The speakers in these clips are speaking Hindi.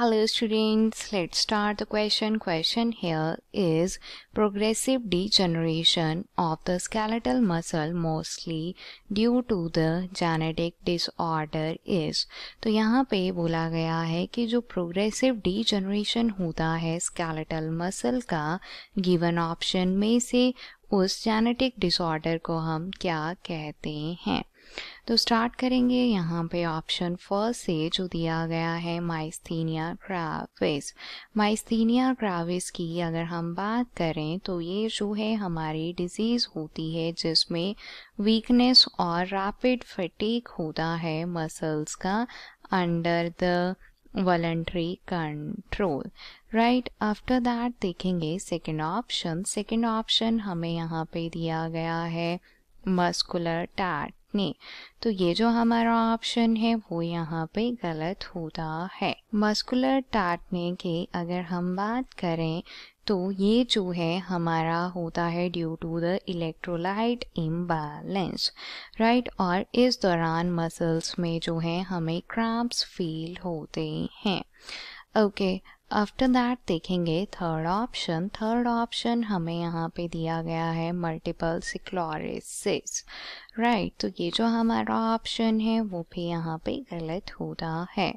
Hello students, let's start the question. Question here is progressive degeneration of the skeletal muscle mostly due to the genetic disorder is तो यहाँ पे बोला गया है कि जो progressive degeneration होता है skeletal muscle का given option में से उस genetic disorder को हम क्या कहते हैं तो स्टार्ट करेंगे यहाँ पे ऑप्शन फर्स्ट से जो दिया गया है माइस्थीनिया क्राविस माइस्थीनिया क्राविस की अगर हम बात करें तो ये जो है हमारी डिजीज़ होती है जिसमें वीकनेस और रैपिड फटीक होता है मसल्स का under the voluntary control right after that देखेंगे सेकेंड ऑप्शन सेकेंड ऑप्शन हमें यहाँ पे दिया गया है मस्कुलर टैट कितने तो ये जो हमारा ऑप्शन है वो यहाँ पे गलत होता है मस्कुलर टाटने के अगर हम बात करें तो ये जो है हमारा होता है due to the electrolyte imbalance right और इस दौरान मसल्स में जो है हमें क्रैम्प्स फील होते हैं ओके okay, आफ्टर दैट देखेंगे थर्ड ऑप्शन थर्ड ऑप्शन हमें यहाँ पे दिया गया है मल्टीपल सिक्लोरिस राइट तो ये जो हमारा ऑप्शन है वो भी यहाँ पे गलत हो रहा है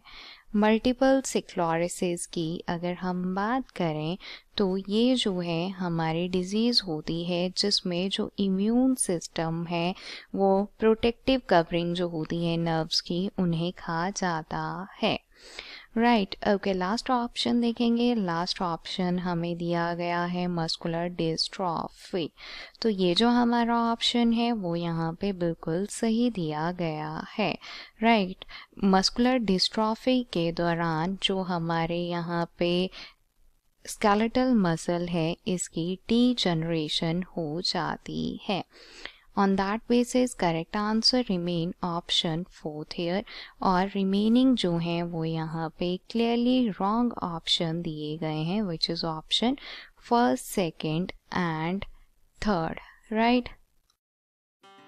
मल्टीपल सिक्लोरिस की अगर हम बात करें तो ये जो है हमारी डिजीज़ होती है जिसमें जो इम्यून सिस्टम है वो प्रोटेक्टिव कवरिंग जो होती है नर्व्स की उन्हें खा जाता है राइट ओके लास्ट ऑप्शन देखेंगे लास्ट ऑप्शन हमें दिया गया है मस्कुलर डिस्ट्रॉफी तो ये जो हमारा ऑप्शन है वो यहाँ पे बिल्कुल सही दिया गया है राइट मस्कुलर डिस्ट्रॉफी के दौरान जो हमारे यहाँ पे स्केलेटल मसल है इसकी डी जनरेशन हो जाती है On that basis correct answer remain option fourth here और रिमेनिंग जो हैं वो यहाँ पे क्लियरली रॉन्ग ऑप्शन दिए गए हैं which is option first second and third right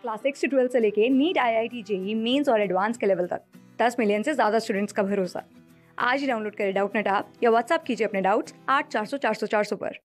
class six से ट्वेल्थ से लेके NEET I I T JEE mains और एडवांस के लेवल तक दस मिलियन से ज़्यादा स्टूडेंट्स का भरोसा आज ही डाउनलोड करें डाउट नेट आप या व्हाट्सअप कीजिए अपने डाउट्स आठ चार सौ चार सौ चार सौ पर